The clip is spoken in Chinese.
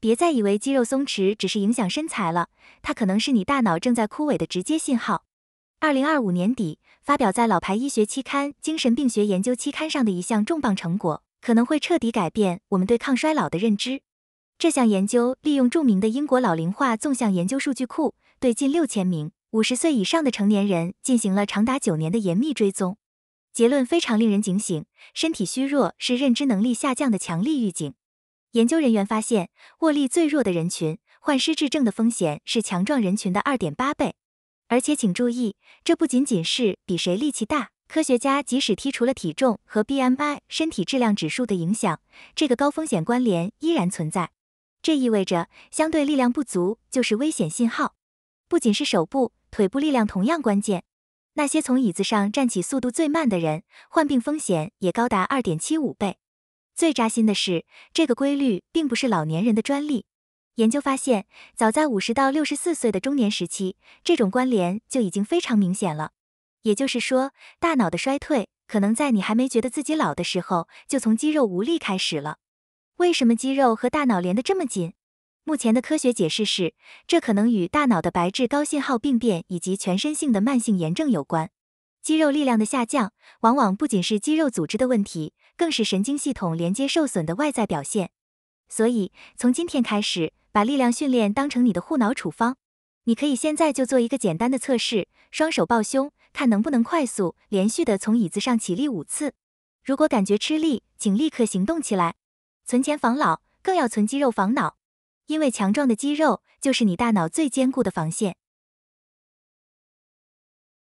别再以为肌肉松弛只是影响身材了，它可能是你大脑正在枯萎的直接信号。二零二五年底发表在老牌医学期刊《精神病学研究期刊》上的一项重磅成果，可能会彻底改变我们对抗衰老的认知。这项研究利用著名的英国老龄化纵向研究数据库，对近六千名五十岁以上的成年人进行了长达九年的严密追踪。结论非常令人警醒：身体虚弱是认知能力下降的强力预警。研究人员发现，握力最弱的人群患失智症的风险是强壮人群的二点八倍。而且，请注意，这不仅仅是比谁力气大。科学家即使剔除了体重和 BMI 身体质量指数的影响，这个高风险关联依然存在。这意味着相对力量不足就是危险信号。不仅是手部，腿部力量同样关键。那些从椅子上站起速度最慢的人，患病风险也高达二点七五倍。最扎心的是，这个规律并不是老年人的专利。研究发现，早在五十到六十四岁的中年时期，这种关联就已经非常明显了。也就是说，大脑的衰退可能在你还没觉得自己老的时候，就从肌肉无力开始了。为什么肌肉和大脑连得这么紧？目前的科学解释是，这可能与大脑的白质高信号病变以及全身性的慢性炎症有关。肌肉力量的下降，往往不仅是肌肉组织的问题，更是神经系统连接受损的外在表现。所以，从今天开始，把力量训练当成你的护脑处方。你可以现在就做一个简单的测试：双手抱胸，看能不能快速连续的从椅子上起立五次。如果感觉吃力，请立刻行动起来。存钱防老，更要存肌肉防脑，因为强壮的肌肉就是你大脑最坚固的防线。